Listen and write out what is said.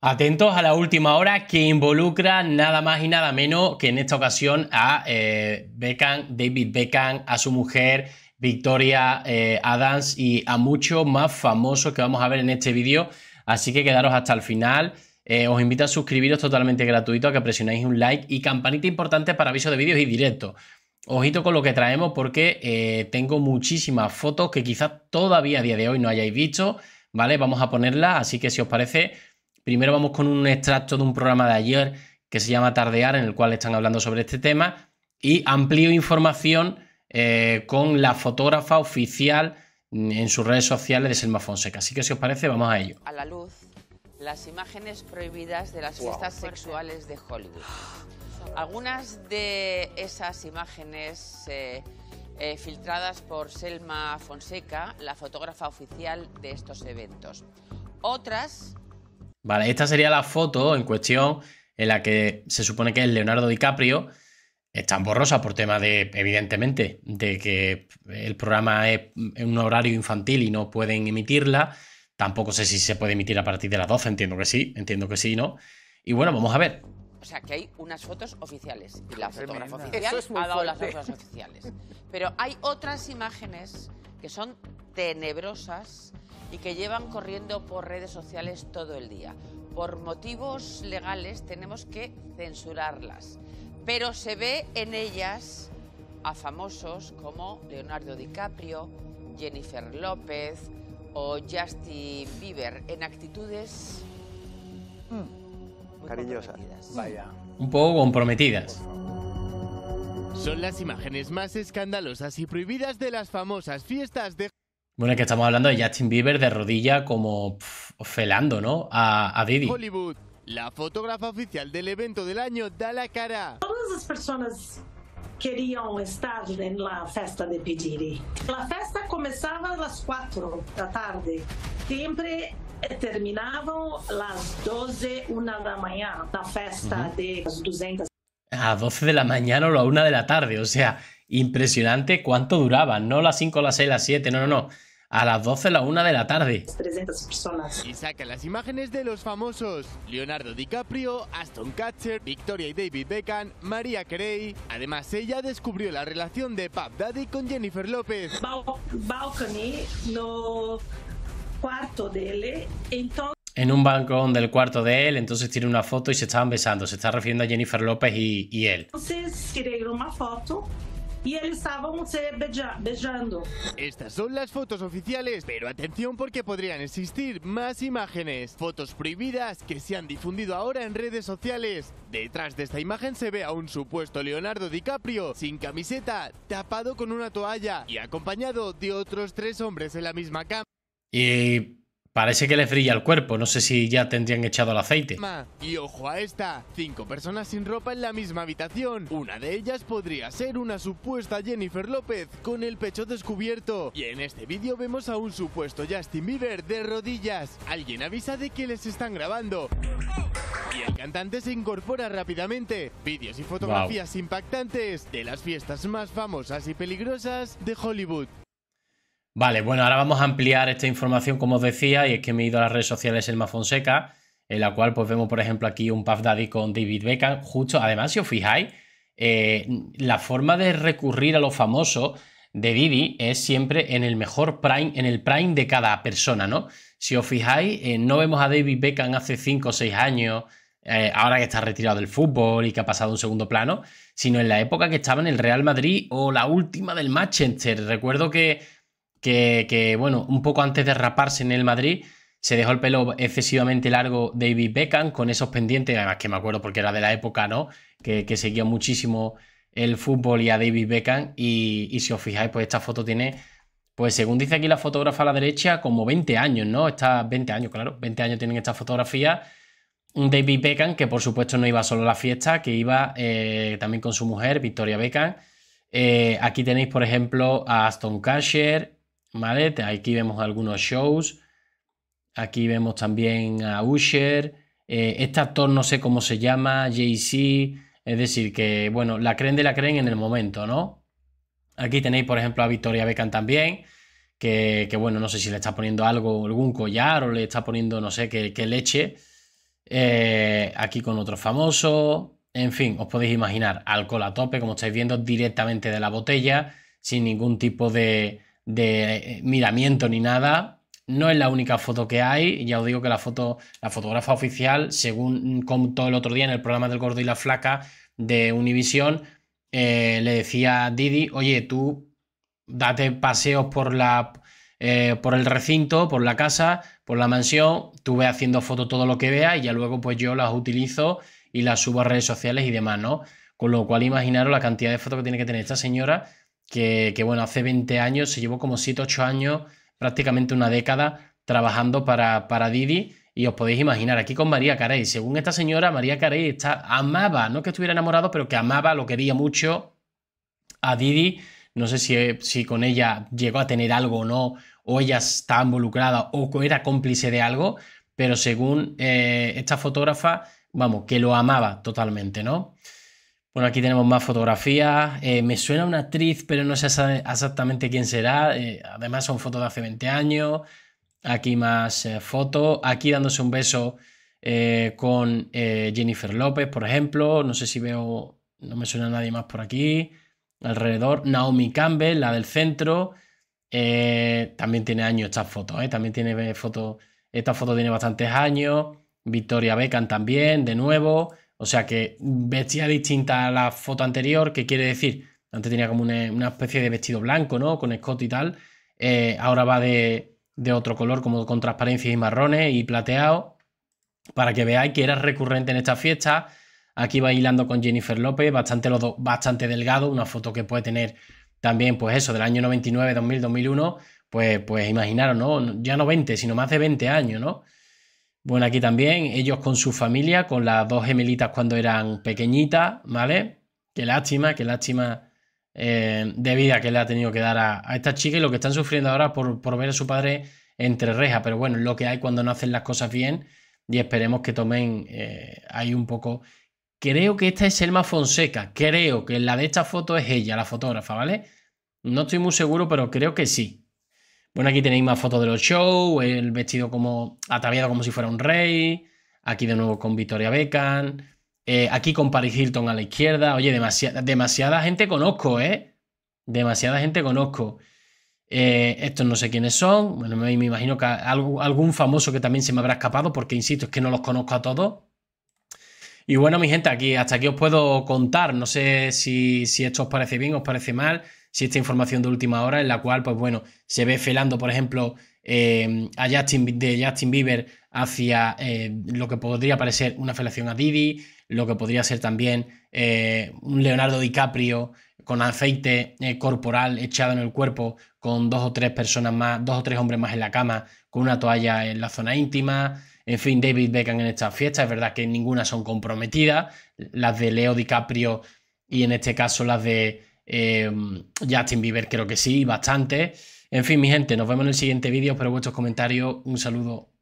Atentos a la última hora que involucra nada más y nada menos que en esta ocasión a eh, Beckham, David Beckham, a su mujer Victoria eh, Adams y a muchos más famosos que vamos a ver en este vídeo. Así que quedaros hasta el final. Eh, os invito a suscribiros totalmente gratuito, a que presionéis un like y campanita importante para aviso de vídeos y directos. Ojito con lo que traemos porque tengo muchísimas fotos que quizás todavía a día de hoy no hayáis visto, ¿vale? Vamos a ponerlas, así que si os parece Primero vamos con un extracto de un programa de ayer que se llama Tardear, en el cual están hablando sobre este tema, y amplío información eh, con la fotógrafa oficial en sus redes sociales de Selma Fonseca. Así que si os parece, vamos a ello. A la luz, las imágenes prohibidas de las fiestas sexuales de Hollywood. Algunas de esas imágenes eh, eh, filtradas por Selma Fonseca, la fotógrafa oficial de estos eventos. Otras Vale, esta sería la foto en cuestión en la que se supone que es Leonardo DiCaprio. Está borrosa por tema de, evidentemente, de que el programa es en un horario infantil y no pueden emitirla. Tampoco sé si se puede emitir a partir de las 12, entiendo que sí, entiendo que sí, ¿no? Y bueno, vamos a ver. O sea, que hay unas fotos oficiales. Y la fotógrafa oficial ha dado las fotos oficiales. Pero hay otras imágenes que son tenebrosas y que llevan corriendo por redes sociales todo el día. Por motivos legales tenemos que censurarlas, pero se ve en ellas a famosos como Leonardo DiCaprio, Jennifer López o Justin Bieber en actitudes mm. cariñosas. Vaya. Un poco comprometidas. Son las imágenes más escandalosas y prohibidas de las famosas fiestas de bueno, es que estamos hablando de Justin Bieber de rodilla como felando, ¿no? A, a Didi. Hollywood, la fotógrafa oficial del evento del año da la cara. Todas las personas querían estar en la fiesta de comenzaba A festa começava de la da tarde. Sempre a las 12, 1 la mañana. La festa de las 200. A 12 de la mañana o a 1 de la tarde, o sea, impresionante cuánto duraban, no las 5, las 6, las 7, no, no, no a las 12 a la 1 de la tarde. 300 personas. Y saca las imágenes de los famosos Leonardo DiCaprio, Aston catcher Victoria y David Beckham, María Carey. Además, ella descubrió la relación de Pab Daddy con Jennifer López. balcony, no cuarto de él, en un balcón del cuarto de él, entonces tiene una foto y se estaban besando. Se está refiriendo a Jennifer López y, él. Entonces ir una foto y ellos estaban se Estas son las fotos oficiales, pero atención porque podrían existir más imágenes, fotos prohibidas que se han difundido ahora en redes sociales. Detrás de esta imagen se ve a un supuesto Leonardo DiCaprio sin camiseta, tapado con una toalla y acompañado de otros tres hombres en la misma cama. Y Parece que le brilla el cuerpo, no sé si ya tendrían echado el aceite. Y ojo a esta, cinco personas sin ropa en la misma habitación. Una de ellas podría ser una supuesta Jennifer López con el pecho descubierto. Y en este vídeo vemos a un supuesto Justin Bieber de rodillas. Alguien avisa de que les están grabando. Y el cantante se incorpora rápidamente. Vídeos y fotografías impactantes de las fiestas más famosas y peligrosas de Hollywood. Vale, bueno, ahora vamos a ampliar esta información, como os decía, y es que me he ido a las redes sociales Elma Fonseca, en la cual pues vemos, por ejemplo, aquí un Puff Daddy con David Beckham, justo, además, si os fijáis, eh, la forma de recurrir a lo famoso de Didi es siempre en el mejor prime, en el prime de cada persona, ¿no? Si os fijáis, eh, no vemos a David Beckham hace 5 o 6 años, eh, ahora que está retirado del fútbol y que ha pasado a un segundo plano, sino en la época que estaba en el Real Madrid o la última del Manchester. Recuerdo que que, bueno, un poco antes de raparse en el Madrid, se dejó el pelo excesivamente largo David Beckham con esos pendientes, además que me acuerdo porque era de la época, ¿no? Que, seguía muchísimo el fútbol y a David Beckham. Y, si os fijáis, pues esta foto tiene, pues según dice aquí la fotógrafa a la derecha, como 20 años, ¿no? Está 20 años, claro, 20 años tienen esta fotografía. Un David Beckham que por supuesto no iba solo a la fiesta, que iba eh, también con su mujer, Victoria Beckham. Eh, aquí tenéis, por ejemplo, a Aston Casher ¿vale? Aquí vemos algunos shows, aquí vemos también a Usher, eh, este actor no sé cómo se llama, Jay-Z, es decir, que bueno, la creen de la creen en el momento, ¿no? Aquí tenéis, por ejemplo, a Victoria Beckham también, que, bueno, no sé si le está poniendo algo, algún collar o le está poniendo no sé qué, leche. Eh, aquí con otro famoso, en fin, os podéis imaginar, alcohol a tope, como estáis viendo, directamente de la botella, sin ningún tipo de, de eh, miramiento ni nada. No es la única foto que hay, ya os digo que la foto, la fotógrafa oficial, según contó el otro día en el programa del Gordo y la Flaca de Univision eh, le decía a Didi, oye, tú date paseos por la, eh, por el recinto, por la casa, por la mansión, tú ve haciendo fotos todo lo que veas y ya luego pues yo las utilizo y las subo a redes sociales y demás, ¿no? Con lo cual imaginaros la cantidad de fotos que tiene que tener esta señora que, bueno, hace 20 años, se llevó como 7, 8 años, prácticamente una década, trabajando para, para Didi. Y os podéis imaginar, aquí con María Carey, según esta señora, María Carey amaba, no que estuviera enamorado, pero que amaba, lo quería mucho a Didi. No sé si, con ella llegó a tener algo o no, o ella está involucrada o era cómplice de algo, pero según eh, esta fotógrafa, vamos, que lo amaba totalmente, ¿no? Bueno, aquí tenemos más fotografías. Eh, me suena una actriz, pero no sé exactamente quién será. Eh, además, son fotos de hace 20 años. Aquí más eh, fotos. Aquí dándose un beso con Jennifer López, por ejemplo. No sé si veo. No me suena nadie más por aquí. Alrededor. Naomi Campbell, la del centro. también tiene años estas fotos. También tiene fotos. Esta foto tiene bastantes años. Victoria Beckham también, de nuevo. O sea que vestía distinta a la foto anterior, que quiere decir, antes tenía como una, especie de vestido blanco, ¿no? Con escote y tal. Eh, ahora va de, otro color, como con transparencias y marrones y plateado, para que veáis que era recurrente en esta fiesta. Aquí va hilando con Jennifer López, bastante, bastante delgado, una foto que puede tener también, pues eso, del año 99, 2000, 2001, pues, pues imaginaros, ¿no? Ya no 20, sino más de 20 años, ¿no? Bueno, aquí también, ellos con su familia, con las dos gemelitas cuando eran pequeñitas, ¿vale? Qué lástima, qué lástima eh, de vida que le ha tenido que dar a, esta chica y lo que están sufriendo ahora por, por ver a su padre entre rejas. Pero bueno, es lo que hay cuando no hacen las cosas bien y esperemos que tomen eh, ahí un poco. Creo que esta es Selma Fonseca, creo que la de esta foto es ella, la fotógrafa, ¿vale? No estoy muy seguro, pero creo que sí. Bueno, aquí tenéis más fotos de los shows, el vestido como ataviado como si fuera un rey. Aquí de nuevo con Victoria Beckham. Eh, aquí con Paris Hilton a la izquierda. Oye, demasiada, gente conozco, ¿eh? Demasiada gente conozco. Eh, estos no sé quiénes son. Bueno, me, imagino que algún famoso que también se me habrá escapado, porque insisto, es que no los conozco a todos. Y bueno, mi gente, aquí, hasta aquí os puedo contar. No sé si, si esto os parece bien, os parece mal esta información de última hora en la cual, pues bueno, se ve felando, por ejemplo, em, a Justin, de Justin Bieber hacia eh, lo que podría parecer una felación a Didi, lo que podría ser también eh, un Leonardo DiCaprio con aceite eh, corporal echado en el cuerpo, con dos o tres personas más, dos o tres hombres más en la cama, con una toalla en la zona íntima. En fin, David Beckham en estas fiestas, es verdad que ninguna son comprometidas, las de Leo DiCaprio y en este caso las de Em, Justin Bieber creo que sí, bastante. En fin, mi gente, nos vemos en el siguiente vídeo. Espero vuestros comentarios. Un saludo.